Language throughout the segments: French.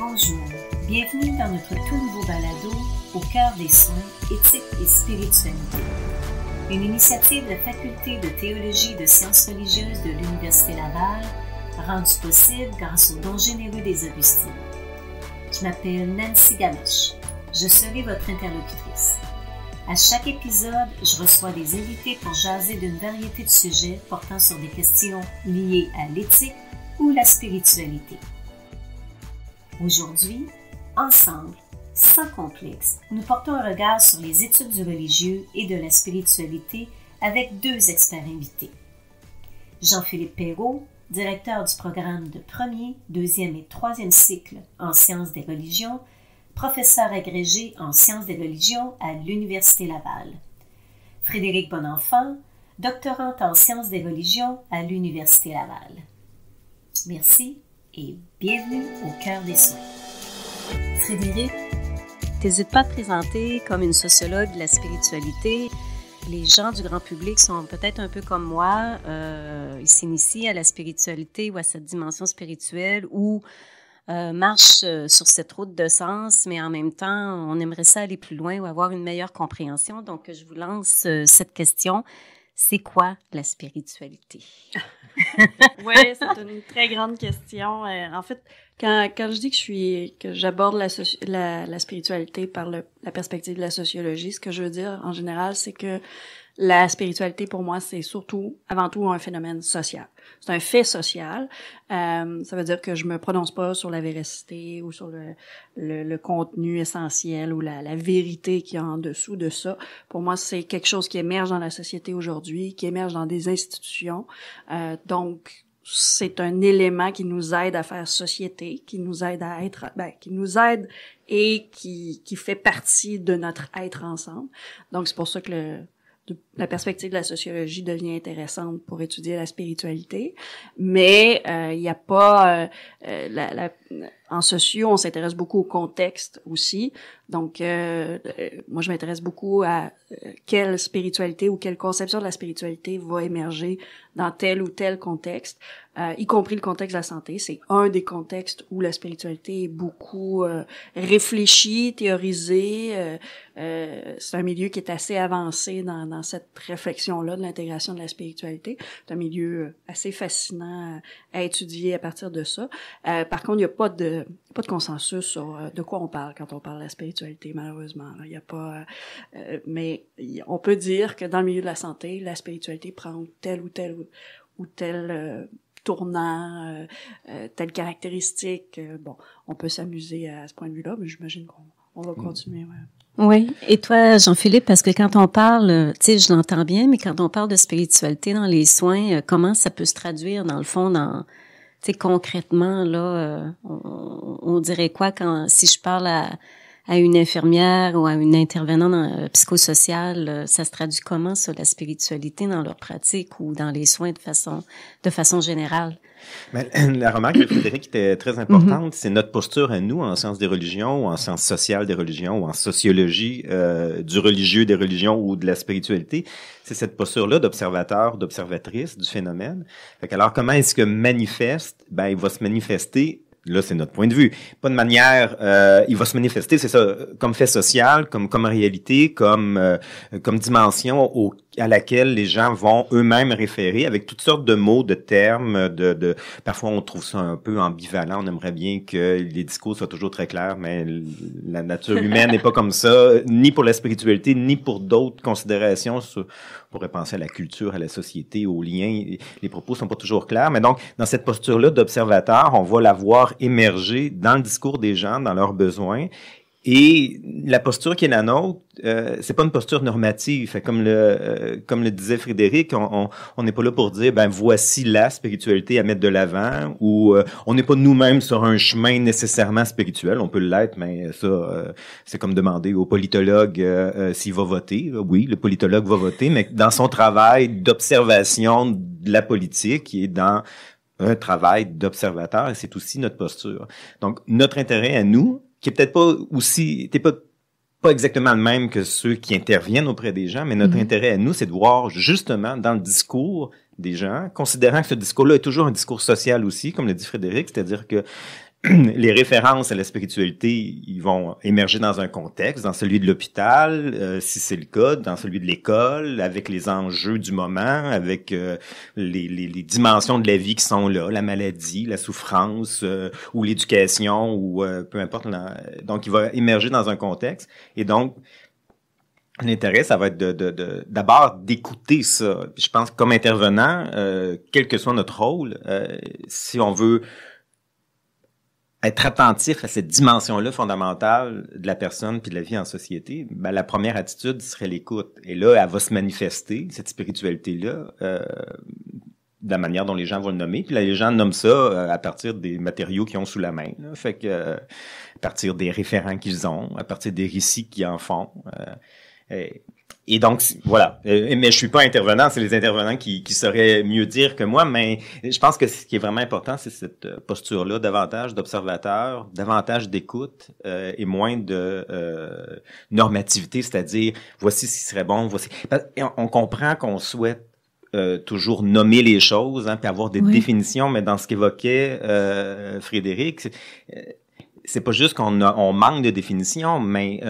Bonjour, bienvenue dans notre tout nouveau balado au cœur des soins, éthique et spiritualité. Une initiative de la Faculté de théologie et de sciences religieuses de l'Université Laval rendue possible grâce au dons généreux des Augustines. Je m'appelle Nancy Gamache. Je serai votre interlocutrice. À chaque épisode, je reçois des invités pour jaser d'une variété de sujets portant sur des questions liées à l'éthique ou la spiritualité. Aujourd'hui, ensemble, sans complexe, nous portons un regard sur les études du religieux et de la spiritualité avec deux experts invités. Jean-Philippe Perrault, directeur du programme de premier, deuxième et troisième cycle en sciences des religions, professeur agrégé en sciences des religions à l'Université Laval. Frédéric Bonenfant, doctorante en sciences des religions à l'Université Laval. Merci et bienvenue au cœur des soins. Frédéric, n'hésite pas à te présenter comme une sociologue de la spiritualité. Les gens du grand public sont peut-être un peu comme moi. Euh, ils s'initient à la spiritualité ou à cette dimension spirituelle ou euh, marchent euh, sur cette route de sens, mais en même temps, on aimerait ça aller plus loin ou avoir une meilleure compréhension. Donc, je vous lance cette question. C'est quoi la spiritualité? oui, c'est une très grande question. Euh, en fait, quand, quand je dis que je suis que j'aborde la, la, la, spiritualité par le, la perspective de la sociologie, ce que je veux dire en général, c'est que la spiritualité, pour moi, c'est surtout, avant tout, un phénomène social. C'est un fait social. Euh, ça veut dire que je me prononce pas sur la véracité ou sur le, le, le contenu essentiel ou la, la vérité qui est en dessous de ça. Pour moi, c'est quelque chose qui émerge dans la société aujourd'hui, qui émerge dans des institutions. Euh, donc, c'est un élément qui nous aide à faire société, qui nous aide à être, ben, qui nous aide et qui, qui fait partie de notre être ensemble. Donc, c'est pour ça que le, la perspective de la sociologie devient intéressante pour étudier la spiritualité, mais euh, il n'y a pas euh, euh, la, la, en socio, on s'intéresse beaucoup au contexte aussi. Donc, euh, euh, moi, je m'intéresse beaucoup à euh, quelle spiritualité ou quelle conception de la spiritualité va émerger dans tel ou tel contexte, y compris le contexte de la santé. C'est un des contextes où la spiritualité est beaucoup réfléchie, théorisée. c'est un milieu qui est assez avancé dans, dans cette réflexion-là de l'intégration de la spiritualité. C'est un milieu assez fascinant à étudier à partir de ça. par contre, il n'y a pas de pas de consensus sur euh, de quoi on parle quand on parle de la spiritualité, malheureusement. Il y a pas, euh, euh, mais on peut dire que dans le milieu de la santé, la spiritualité prend tel ou tel ou, tel tournant, telle caractéristique. bon, on peut s'amuser à ce point de vue-là, mais j'imagine qu'on va mm. continuer. Ouais. Oui. Et toi, Jean-Philippe, parce que quand on parle, tu sais, je l'entends bien, mais quand on parle de spiritualité dans les soins, comment ça peut se traduire dans le fond dans sais, concrètement, là, euh, on, on, dirait quoi quand si je parle à, à une infirmière ou à une intervenante euh, psychosociale, euh, ça se traduit comment sur la spiritualité dans leur pratique ou dans les soins de façon, de façon générale? Mais ben, la remarque de Frédéric était très mhm. importante, c'est notre posture à nous en sciences des religions, ou en sciences sociales des religions, ou en sociologie euh, du religieux des religions ou de la spiritualité. C'est cette posture-là d'observateur, d'observatrice du phénomène. alors, comment est-ce que manifeste? Ben, il va se manifester là, c'est notre point de vue. Pas de manière, euh, il va se manifester, c'est ça, comme fait social, comme comme réalité, comme euh, comme dimension au, à laquelle les gens vont eux-mêmes référer avec toutes sortes de mots, de termes, de, de parfois on trouve ça un peu ambivalent. On aimerait bien que les discours soient toujours très clairs, mais la nature humaine n'est pas comme ça, ni pour la spiritualité, ni pour d'autres considérations. on pourrait penser à la culture, à la société, aux liens. Les propos sont pas toujours clairs, mais donc dans cette posture-là d'observateur, on va la voir émerger dans le discours des gens, dans leurs besoins. Et la posture qui est la nôtre, euh, c'est pas une posture normative. Fait comme le euh, comme le disait Frédéric, on on n'est pas là pour dire ben voici la spiritualité à mettre de l'avant ou euh, on n'est pas nous-mêmes sur un chemin nécessairement spirituel. On peut l'être, mais ça euh, c'est comme demander au politologue s'il va voter. Oui, le politologue va voter, mais dans son travail d'observation de la politique et dans un travail d'observateur et c'est aussi notre posture. Donc, notre intérêt à nous, qui est peut-être pas aussi, t'es pas pas exactement le même que ceux qui interviennent auprès des gens, mais notre mhm. intérêt à nous, c'est de voir justement dans le discours des gens, considérant que ce discours-là est toujours un discours social aussi, comme le dit Frédéric, c'est-à-dire que les références à la spiritualité, ils vont émerger dans un contexte, dans celui de l'hôpital, euh, si c'est le cas, dans celui de l'école, avec les enjeux du moment, avec euh, les, dimensions de la vie qui sont là, la maladie, la souffrance euh, ou l'éducation ou peu importe. donc, il va émerger dans un contexte. Et donc, L'intérêt, ça va être d'abord d'écouter ça. je pense comme intervenant, quel que soit notre rôle, si on veut être attentif à cette dimension-là fondamentale de la personne puis de la vie en société, ben, la première attitude serait l'écoute. Et là, elle va se manifester, cette spiritualité-là, euh, de la manière dont les gens vont le nommer. Puis là, les gens nomment ça euh, à partir des matériaux qu'ils ont sous la main. Fait que, euh, à partir des référents qu'ils ont, à partir des récits qu'ils en font. Euh, et donc, voilà. Euh, mais je suis pas intervenant, c'est les intervenants qui, qui sauraient mieux dire que moi, mais je pense que ce qui est vraiment important, c'est cette euh, posture-là, davantage d'observateurs, davantage d'écoute euh, et moins de normativité, c'est-à-dire voici ce qui serait bon, voici. On comprend qu'on souhaite toujours nommer les choses, hein, puis avoir des définitions, mais dans ce qu'évoquait Frédéric, c'est pas juste qu'on on manque de définition, mais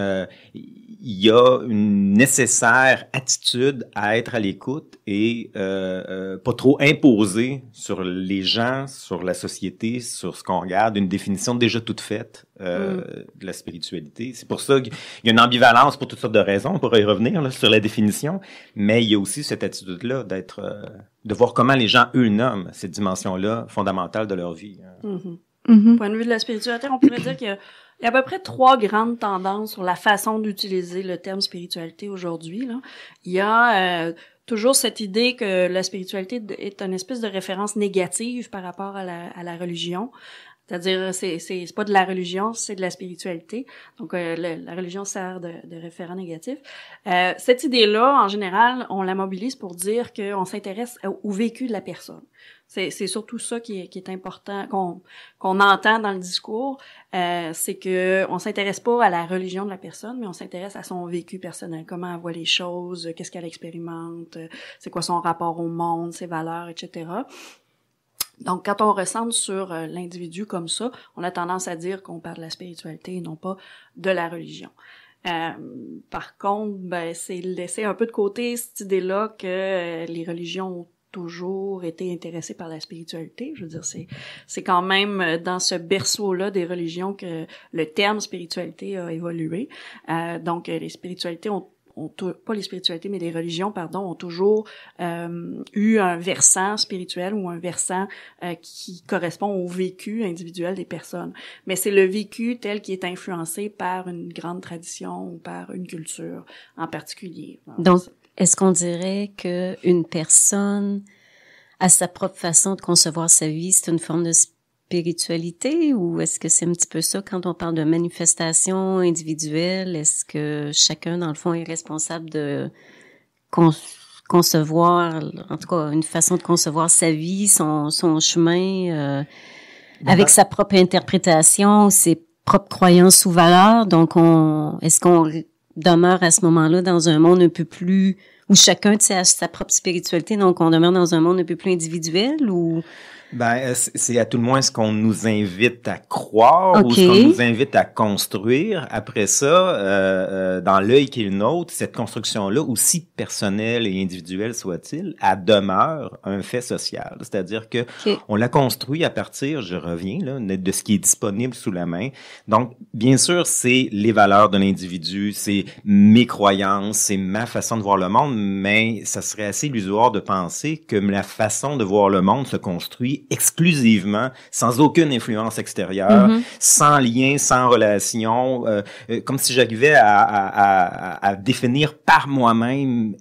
il y a une nécessaire attitude à être à l'écoute et euh, euh pas trop imposer sur les gens, sur la société, sur ce qu'on regarde, une définition déjà toute faite euh, mm. de la spiritualité. C'est pour ça qu'il y a une ambivalence pour toutes sortes de raisons, on pourrait y revenir là, sur la définition, mais il y a aussi cette attitude-là d'être, euh, de voir comment les gens, eux, nomment cette dimension-là fondamentale de leur vie. Mm Point de vue de la spiritualité, on pourrait dire que il y a à peu près trois grandes tendances sur la façon d'utiliser le terme spiritualité aujourd'hui. Il y a euh, toujours cette idée que la spiritualité est une espèce de référence négative par rapport à la religion. C'est-à-dire, c'est, c'est, pas de la religion, c'est de la spiritualité. Donc, euh, la religion sert de, de référent négatif. Euh, cette idée-là, en général, on la mobilise pour dire qu'on s'intéresse au, vécu de la personne. C'est, c'est surtout ça qui est, qui est important, qu'on, qu'on entend dans le discours, euh, c'est que on s'intéresse pas à la religion de la personne, mais on s'intéresse à son vécu personnel, comment elle voit les choses, qu'est-ce qu'elle expérimente, c'est quoi son rapport au monde, ses valeurs, etc. Donc, quand on ressemble sur euh, l'individu comme ça, on a tendance à dire qu'on parle de la spiritualité et non pas de la religion. Euh, par contre, ben, c'est laisser un peu de côté cette idée-là que euh, les religions ont toujours été intéressées par la spiritualité. Je veux dire, c'est, c'est quand même euh, dans ce berceau-là des religions que le terme spiritualité a évolué. Euh, donc, les spiritualités ont pas les spiritualités, mais les religions, pardon, ont toujours euh, eu un versant spirituel ou un versant euh, qui correspond au vécu individuel des personnes. Mais c'est le vécu tel qui est influencé par une grande tradition ou par une culture en particulier. Donc, est-ce qu'on dirait que une personne à sa propre façon de concevoir sa vie, c'est une forme de spiritualité ou est-ce que c'est un petit peu ça quand on parle de manifestation individuelle? Est-ce que chacun, dans le fond, est responsable de concevoir, en tout cas, une façon de concevoir sa vie, son, chemin, euh, avec ben, sa propre interprétation, ses propres croyances ou valeurs? Donc, est-ce qu'on demeure à ce moment-là dans un monde un peu plus où chacun a sa propre spiritualité, donc on demeure dans un monde un peu plus individuel ou ben, c'est à tout le moins ce qu'on nous invite à croire ou ce qu'on nous invite à construire. Après ça, euh, euh, dans l'œil qui est le nôtre, cette construction-là, aussi personnelle et individuelle soit-il, à demeure un fait social. C'est-à-dire que on la construit à partir, je reviens, là, de ce qui est disponible sous la main. Donc, bien sûr, c'est les valeurs de l'individu, c'est mes croyances, c'est ma façon de voir le monde, mais ça serait assez illusoire de penser que la façon de voir le monde se construit exclusivement, sans aucune influence extérieure, mm-hmm. sans lien, sans relation, euh, euh, comme si j'arrivais à, définir par moi-même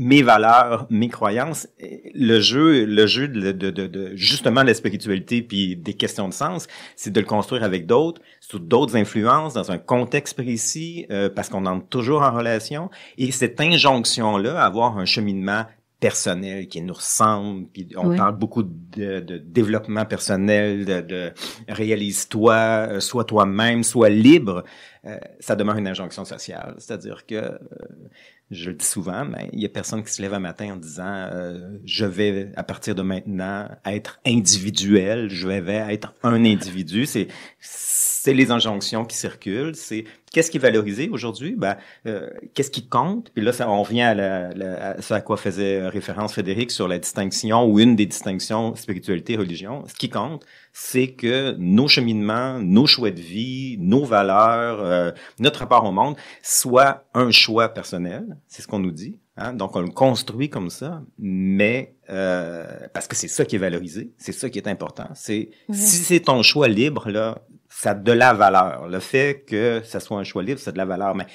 mes valeurs, mes croyances, le jeu, le jeu de, justement de la spiritualité puis des questions de sens, c'est de le construire avec d'autres, sous d'autres influences, dans un contexte précis, euh, parce qu'on entre toujours en relation. Et cette injonction-là, avoir un cheminement personnel qui nous ressemble. Puis on parle beaucoup de, de, développement personnel, de, de réalise-toi, euh, sois toi-même, sois libre. Euh, ça demeure une injonction sociale. C'est-à-dire que, euh, je le dis souvent, mais il y a personne qui se lève un matin en disant je vais à partir de maintenant être individuel, je vais être un individu. C'est c'est les injonctions qui circulent. C'est qu'est-ce qui est valorisé aujourd'hui? Ben, euh, qu'est-ce qui compte? Puis là, ça, on revient à, à, ce à quoi faisait euh, référence Frédéric sur la distinction ou une des distinctions spiritualité-religion. Ce qui compte, c'est que nos cheminements, nos choix de vie, nos valeurs, euh, notre rapport au monde soit un choix personnel, c'est ce qu'on nous dit. Hein? Donc, on le construit comme ça, mais euh, parce que c'est ça qui est valorisé, c'est ça qui est important. C'est si c'est ton choix libre là ça a de la valeur. Le fait que ça soit un choix libre, ça de la valeur. Mais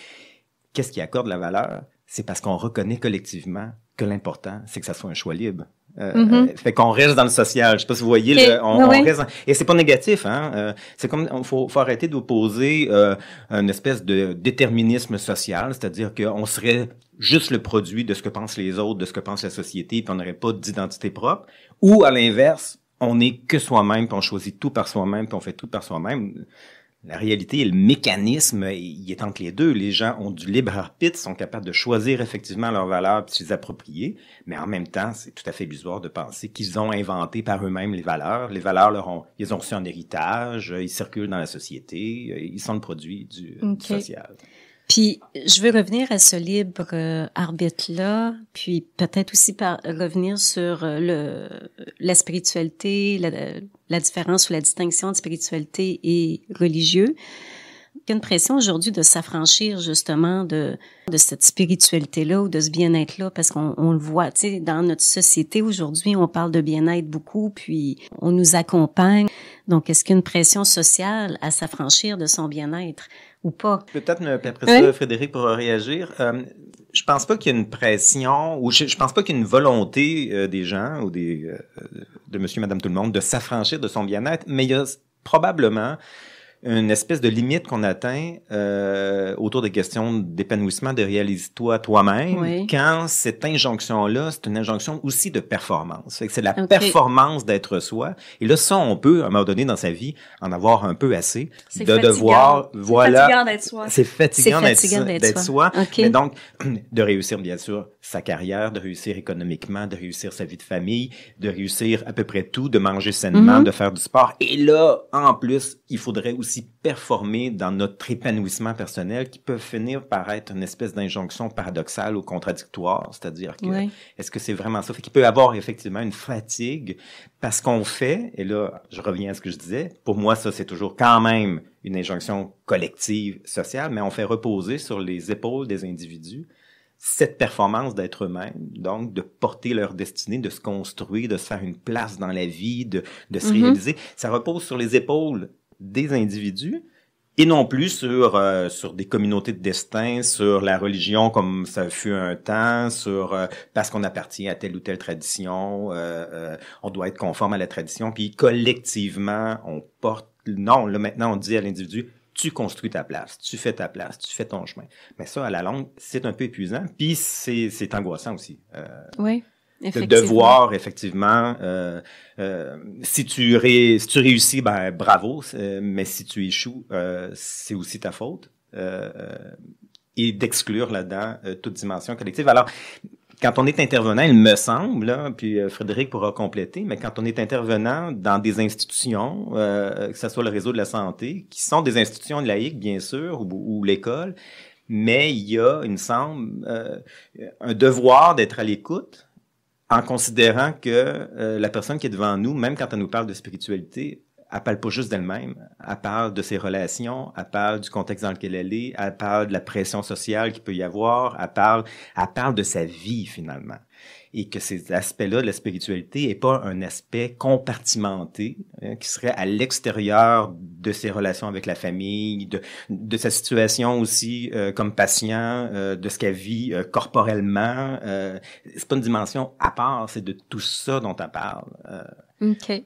qu'est-ce qui accorde la valeur? C'est parce qu'on reconnaît collectivement que l'important, c'est que ça soit un choix libre. Euh, mm-hmm. euh, fait qu'on reste dans le social. Je sais pas si vous voyez, on, reste. Et c'est pas négatif, hein. Euh, c'est comme, il faut, arrêter d'opposer euh, une espèce de déterminisme social, c'est-à-dire qu'on serait juste le produit de ce que pensent les autres, de ce que pense la société, puis on n'aurait pas d'identité propre. Ou à l'inverse, on n'est que soi-même, puis on choisit tout par soi-même, puis on fait tout par soi-même. La réalité et le mécanisme, il est entre les deux. Les gens ont du libre arbitre, sont capables de choisir effectivement leurs valeurs et de les approprier, mais en même temps, c'est tout à fait illusoire de penser qu'ils ont inventé par eux-mêmes les valeurs. Les valeurs, leur ils ont reçu un héritage, ils circulent dans la société, ils sont le produit du social. Puis, je veux revenir à ce libre euh, arbitre-là, puis peut-être aussi euh, revenir sur euh, le, la spiritualité, la, différence ou la distinction de spiritualité et religieux. Il y a une pression aujourd'hui de s'affranchir justement de, de cette spiritualité-là ou de ce bien-être-là, parce qu'on on le voit, tu sais, dans notre société aujourd'hui, on parle de bien-être beaucoup, puis on nous accompagne. Donc, est-ce qu'il y a une pression sociale à s'affranchir de son bien-être? ou pas. Peut-être, après ça, Frédéric pourra réagir. Euh, je pense pas qu'il y ait une pression ou je, pense pas qu'il y ait une volonté euh, des gens ou des euh, de monsieur, madame, tout le monde de s'affranchir de son bien-être, mais il y a probablement une espèce de limite qu'on atteint euh, autour des questions d'épanouissement, de réalise-toi toi-même, quand cette injonction-là, c'est une injonction aussi de performance. C'est la performance d'être soi. Et là, ça, on peut, à un moment donné dans sa vie, en avoir un peu assez de fatigant. devoir, voilà, c'est fatigant d'être soi. soi. Mais donc, de réussir bien sûr sa carrière, de réussir économiquement, de réussir sa vie de famille, de réussir à peu près tout, de manger sainement, mhm. de faire du sport. Et là, en plus, il faudrait aussi performer dans notre épanouissement personnel qui peut finir par être une espèce d'injonction paradoxale ou contradictoire, c'est-à-dire que est-ce que c'est vraiment ça? Fait peut y avoir effectivement une fatigue parce qu'on fait, et là, je reviens à ce que je disais, pour moi, ça, c'est toujours quand même une injonction collective, sociale, mais on fait reposer sur les épaules des individus cette performance d'être eux donc de porter leur destinée, de se construire, de se faire une place dans la vie, de, se mm-hmm. réaliser, ça repose sur les épaules des individus et non plus sur euh, sur des communautés de destin, sur la religion comme ça fut un temps, sur euh, parce qu'on appartient à telle ou telle tradition, euh, on doit être conforme à la tradition, puis collectivement on porte. Non, là maintenant on dit à l'individu tu construis ta place, tu fais ta place, tu fais ton chemin. Mais ça à la longue c'est un peu épuisant, puis c'est c'est angoissant aussi. oui de devoir effectivement euh, euh, si tu si tu réussis ben bravo mais si tu échoues euh, c'est aussi ta faute et d'exclure là-dedans toute dimension collective alors quand on est intervenant, il me semble, là, puis Frédéric pourra compléter, mais quand on est intervenant dans des institutions, que ce soit le réseau de la santé, qui sont des institutions laïques, bien sûr, ou, ou l'école, mais il y a, il me semble, un devoir d'être à l'écoute, en considérant que euh, la personne qui est devant nous, même quand elle nous parle de spiritualité, elle parle pas juste d'elle-même, elle parle de ses relations, elle parle du contexte dans lequel elle est, elle parle de la pression sociale qu'il peut y avoir, elle parle, elle parle de sa vie finalement. Et que ces aspects-là de la spiritualité n'est pas un aspect compartimenté hein, qui serait à l'extérieur de ses relations avec la famille, de, de sa situation aussi euh, comme patient, euh, de ce qu'elle vit euh, corporellement. Euh, c'est pas une dimension à part, c'est de tout ça dont elle parle. OK.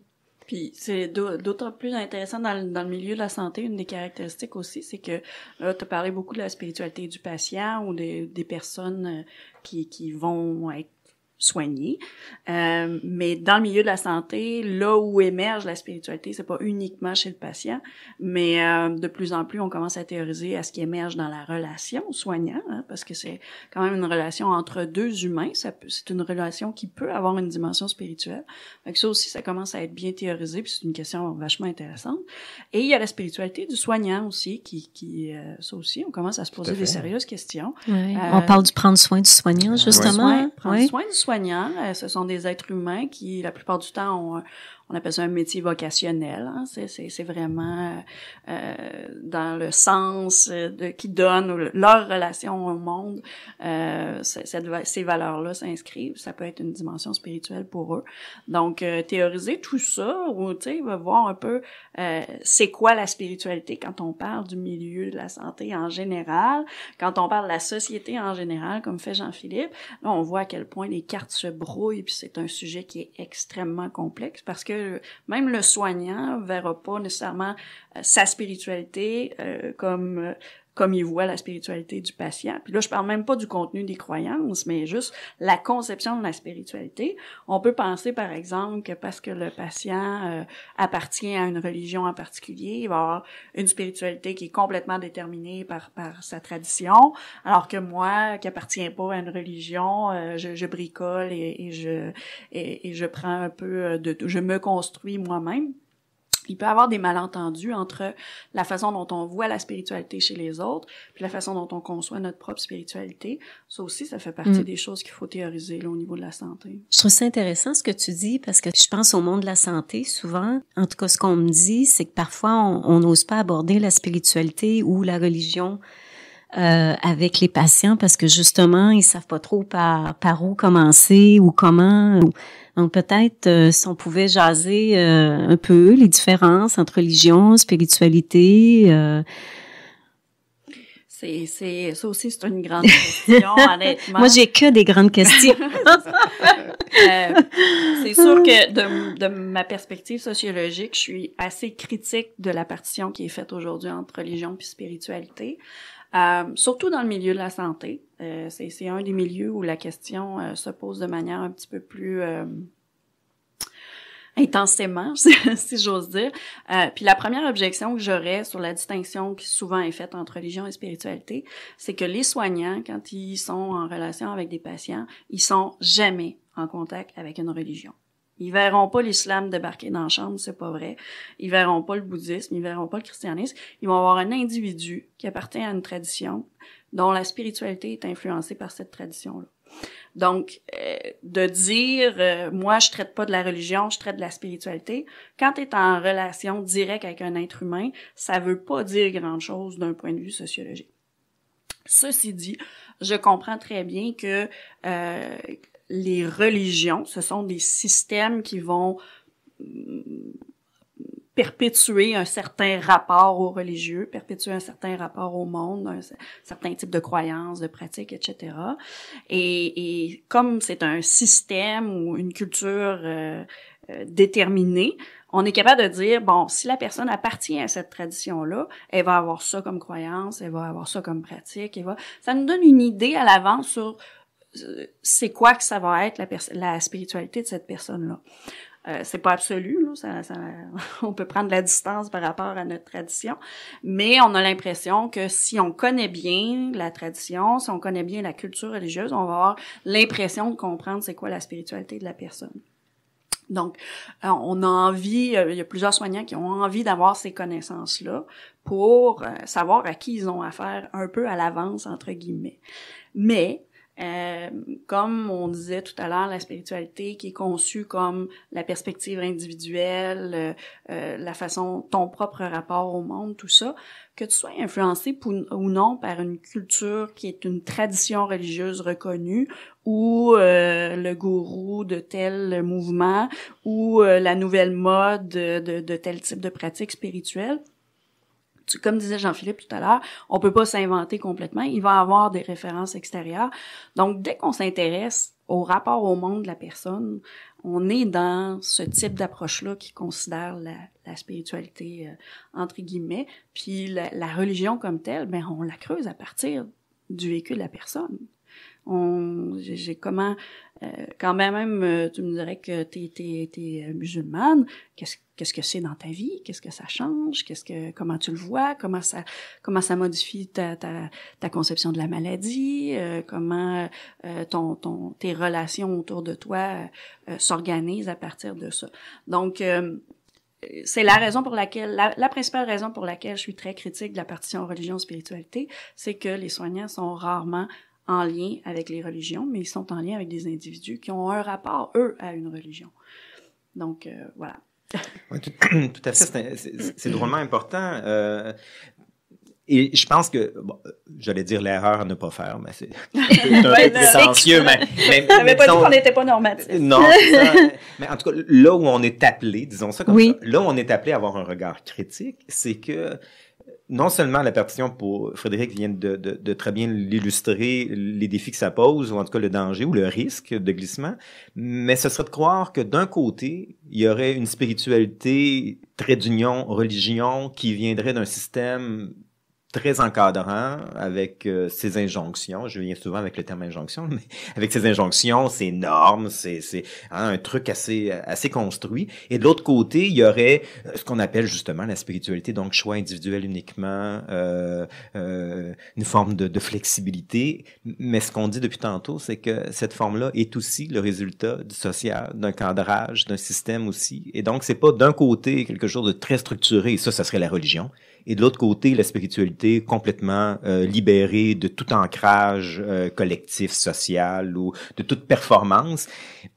Puis c'est d'autant plus intéressant dans le, milieu de la santé, une des caractéristiques aussi, c'est que euh, tu as parlé beaucoup de la spiritualité du patient ou des personnes euh, qui, qui vont être soigner. Euh, mais dans le milieu de la santé, là où émerge la spiritualité, c'est pas uniquement chez le patient, mais euh, de plus en plus, on commence à théoriser à ce qui émerge dans la relation soignant, hein, parce que c'est quand même une relation entre deux humains. C'est une relation qui peut avoir une dimension spirituelle. Fait ça aussi, ça commence à être bien théorisé, puis c'est une question vachement intéressante. Et il y a la spiritualité du soignant aussi, qui, qui euh, ça aussi, on commence à se poser des sérieuses questions. on parle du prendre soin du soignant, justement. prendre soin hein? du soignant euh, ce sont des êtres humains qui, la plupart du temps, ont on appelle ça un métier vocationnel. Hein. c'est vraiment euh, euh, dans le sens euh, de qui donne leur relation au monde. Euh, cette, ces valeurs-là s'inscrivent. Ça peut être une dimension spirituelle pour eux. Donc euh, théoriser tout ça ou tu sais voir un peu c'est quoi la spiritualité quand on parle du milieu de la santé en général, quand on parle de la société en général, comme fait Jean-Philippe. Là, on voit à quel point les cartes se brouillent puis c'est un sujet qui est extrêmement complexe parce que même le soignant verra pas nécessairement euh, sa spiritualité euh, comme euh, comme il voit la spiritualité du patient. Puis là, je parle même pas du contenu des croyances, mais juste la conception de la spiritualité. On peut penser, par exemple, que parce que le patient euh, appartient à une religion en particulier, il va avoir une spiritualité qui est complètement déterminée par, par sa tradition, alors que moi, qui appartiens pas à une religion, euh, je, bricole et, je, et, je prends un peu euh, de... tout. Je me construis moi-même. Il peut avoir des malentendus entre la façon dont on voit la spiritualité chez les autres, puis la façon dont on conçoit notre propre spiritualité. Ça aussi, ça fait partie mm. des choses qu'il faut théoriser là, au niveau de la santé. Je trouve ça intéressant ce que tu dis parce que je pense au monde de la santé souvent. En tout cas, ce qu'on me dit, c'est que parfois on n'ose pas aborder la spiritualité ou la religion euh, avec les patients parce que justement, ils savent pas trop par, par où commencer ou comment. Donc peut-être euh, si on pouvait jaser euh, un peu les différences entre religion, spiritualité. C'est, c'est, ça aussi, c'est une grande question, honnêtement. Moi, j'ai que des grandes questions. c'est sûr que de, de, ma perspective sociologique, je suis assez critique de la partition qui est faite aujourd'hui entre religion puis spiritualité. Euh, surtout dans le milieu de la santé. Euh, c'est un des milieux où la question euh, se pose de manière un petit peu plus intensément, si j'ose dire. puis la première objection que j'aurais sur la distinction qui souvent est faite entre religion et spiritualité, c'est que les soignants, quand ils sont en relation avec des patients, ils sont jamais en contact avec une religion. Ils verront pas l'islam débarquer dans la chambre, c'est pas vrai. Ils verront pas le bouddhisme, ils verront pas le christianisme. Ils vont avoir un individu qui appartient à une tradition dont la spiritualité est influencée par cette tradition-là. Donc, euh, de dire euh, moi je traite pas de la religion, je traite de la spiritualité. Quand tu es en relation directe avec un être humain, ça veut pas dire grand chose d'un point de vue sociologique. Ceci dit, je comprends très bien que euh, les religions, ce sont des systèmes qui vont mm, perpétuer un certain rapport aux religieux, perpétuer un certain rapport au monde, un certain type de croyances, de pratiques, etc. Et, comme c'est un système ou une culture euh, euh, déterminée, on est capable de dire, bon, si la personne appartient à cette tradition-là, elle va avoir ça comme croyance, elle va avoir ça comme pratique, elle va... Ça nous donne une idée à l'avance sur c'est quoi que ça va être la, la spiritualité de cette personne-là. Euh, c'est pas absolu, on peut prendre la distance par rapport à notre tradition, mais on a l'impression que si on connaît bien la tradition, si on connaît bien la culture religieuse, on va avoir l'impression de comprendre c'est quoi la spiritualité de la personne. Donc, euh, on a envie, euh, il y a plusieurs soignants qui ont envie d'avoir ces connaissances-là pour euh, savoir à qui ils ont affaire un peu à l'avance, entre guillemets. Mais euh, comme on disait tout à l'heure, la spiritualité qui est conçue comme la perspective individuelle, euh, euh, la façon, ton propre rapport au monde, tout ça, que tu sois influencé ou non par une culture qui est une tradition religieuse reconnue ou euh, le gourou de tel mouvement ou la nouvelle mode de, de, de tel type de pratique spirituelle, comme disait Jean-Philippe tout à l'heure, on peut pas s'inventer complètement. Il va avoir des références extérieures. Donc, dès qu'on s'intéresse au rapport au monde de la personne, on est dans ce type d'approche-là qui considère la, spiritualité euh, entre guillemets, puis la, la religion comme telle, ben on la creuse à partir du vécu de la personne j'ai comment euh, quand même euh, tu me dirais que t'es t'es t'es euh, musulmane qu'est-ce qu'est-ce que c'est dans ta vie qu'est-ce que ça change qu'est-ce que comment tu le vois comment ça comment ça modifie ta ta, ta conception de la maladie comment ton ton tes relations autour de toi s'organisent à partir de ça donc c'est la raison pour laquelle, la, la, principale raison pour laquelle je suis très critique de la partition religion-spiritualité, c'est que les soignants sont rarement en lien avec les religions, mais ils sont en lien avec des individus qui ont un rapport, eux, à une religion. Donc, euh, voilà. tout, à fait. C'est drôlement important. Euh, et je pense que, bon, euh, j'allais dire l'erreur à ne pas faire, mais c'est un peu mais, mais, mais pas n'était pas normatif. Euh, non, Mais en tout cas, là où on est appelé, disons ça comme oui. ça, là où on est appelé à avoir un regard critique, c'est que non seulement la partition pour Frédéric vient de, très bien l'illustrer, les défis que ça pose, ou en tout cas le danger ou le risque de glissement, mais ce serait de croire que d'un côté, il y aurait une spiritualité, très d'union, religion, qui viendrait d'un système très encadrant avec ces euh, ses injonctions. Je viens souvent avec le terme injonction, mais avec ses injonctions, ses normes, c'est hein, un truc assez assez construit. Et de l'autre côté, il y aurait euh, ce qu'on appelle justement la spiritualité, donc choix individuel uniquement, euh, une forme de, de flexibilité. Mais ce qu'on dit depuis tantôt, c'est que cette forme-là est aussi le résultat du social, d'un cadrage, d'un système aussi. Et donc, c'est pas d'un côté quelque chose de très structuré. Et ça, ça serait la religion et de l'autre côté, la spiritualité complètement euh, libérée de tout ancrage euh, collectif, social ou de toute performance.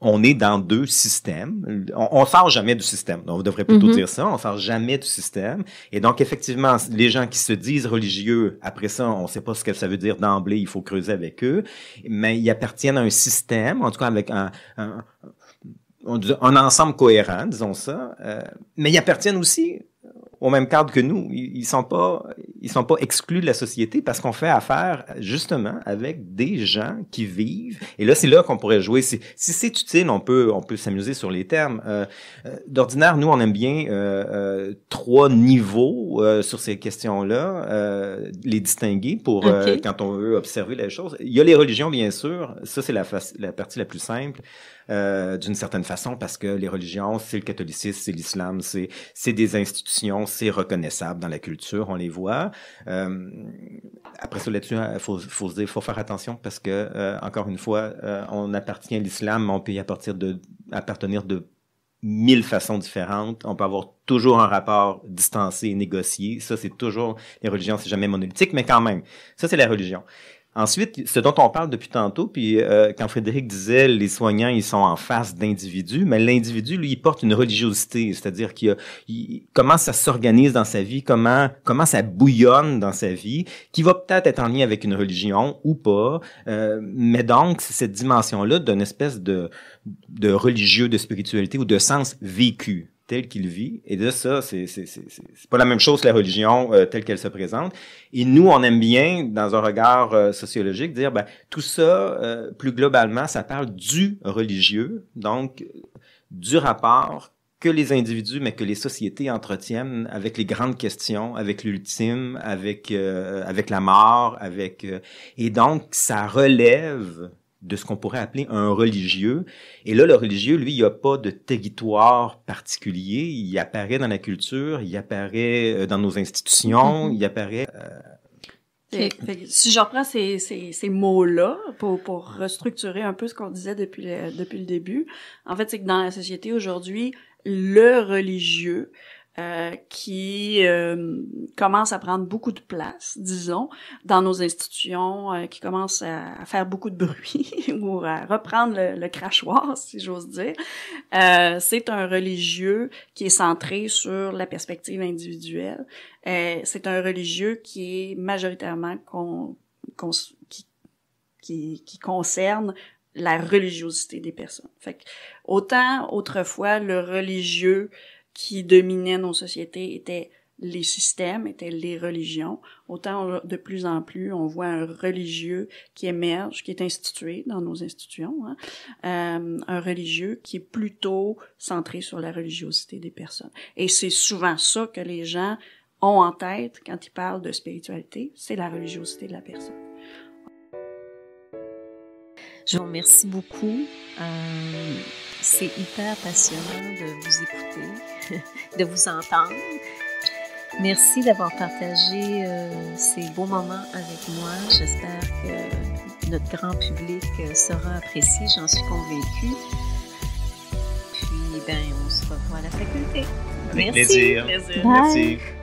On est dans deux systèmes. On ne sort jamais du système. On devrait plutôt mhm. dire ça. On ne sort jamais du système. Et donc, effectivement, les gens qui se disent religieux, après ça, on ne sait pas ce que ça veut dire d'emblée. Il faut creuser avec eux. Mais ils appartiennent à un système, en tout cas avec un, un un ensemble cohérent, disons ça, euh, mais ils appartiennent aussi au même cadre que nous. Ils sont pas, ils sont pas exclus de la société parce qu'on fait affaire justement avec des gens qui vivent. Et là, c'est là qu'on pourrait jouer. Si, c'est utile, on peut, on peut s'amuser sur les termes. Euh, euh, d'ordinaire, nous, on aime bien euh, trois niveaux sur ces questions-là, les distinguer pour quand on veut observer les choses. Il y a les religions, bien sûr. Ça, c'est la partie la plus simple. Euh, d'une certaine façon parce que les religions, c'est le catholicisme, c'est l'islam, c'est c'est des institutions, c'est reconnaissable dans la culture, on les voit. Euh, après ça, là-dessus, hein, faut faut dire, faut faire attention parce que euh, encore une fois, on appartient à l'islam, mais on peut y appartenir de appartenir de mille façons différentes. On peut avoir toujours un rapport distancé et négocié. Ça, c'est toujours les religions, c'est jamais monolithique, mais quand même, ça c'est la religion. Ensuite, ce dont on parle depuis tantôt, puis euh, quand Frédéric disait les soignants, ils sont en face d'individus, mais l'individu, lui, il porte une religiosité, c'est-à-dire qu'il comment ça s'organise dans sa vie, comment comment ça bouillonne dans sa vie, qui va peut-être être en lien avec une religion ou pas, euh, mais donc c'est cette dimension-là d'une espèce de de religieux, de spiritualité ou de sens vécu tel qu'il vit. Et de ça, c'est pas la même chose la religion euh, telle qu'elle se présente. Et nous, on aime bien, dans un regard euh, sociologique, dire ben, tout ça, euh, plus globalement, ça parle du religieux, donc du rapport que les individus, mais que les sociétés entretiennent avec les grandes questions, avec l'ultime, avec, avec la mort, avec... et donc, ça relève de ce qu'on pourrait appeler un religieux. Et là, le religieux, lui, il a pas de territoire particulier. Il apparaît dans la culture, il apparaît euh, dans nos institutions, mm-hmm. il apparaît... Euh, si je reprends ces, ces, ces mots-là pour, pour, restructurer un peu ce qu'on disait depuis depuis le début, en fait, c'est que dans la société aujourd'hui, le religieux, euh, qui euh, commence à prendre beaucoup de place, disons, dans nos institutions, euh, qui commence à, faire beaucoup de bruit ou à reprendre le, crachoir, si j'ose dire. c'est un religieux qui est centré sur la perspective individuelle. c'est un religieux qui est majoritairement qui, qui, concerne la religiosité des personnes. Fait autant autrefois le religieux qui dominaient nos sociétés étaient les systèmes, étaient les religions. Autant de plus en plus, on voit un religieux qui émerge, qui est institué dans nos institutions, hein, euh, un religieux qui est plutôt centré sur la religiosité des personnes. Et c'est souvent ça que les gens ont en tête quand ils parlent de spiritualité, c'est la religiosité de la personne. Je vous remercie beaucoup. Euh, c'est hyper passionnant de vous écouter, de vous entendre. Merci d'avoir partagé euh, ces beaux moments avec moi. J'espère que notre grand public euh, sera apprécié, j'en suis convaincue. Puis, ben, on se revoit à la faculté. Avec Merci. plaisir. Merci.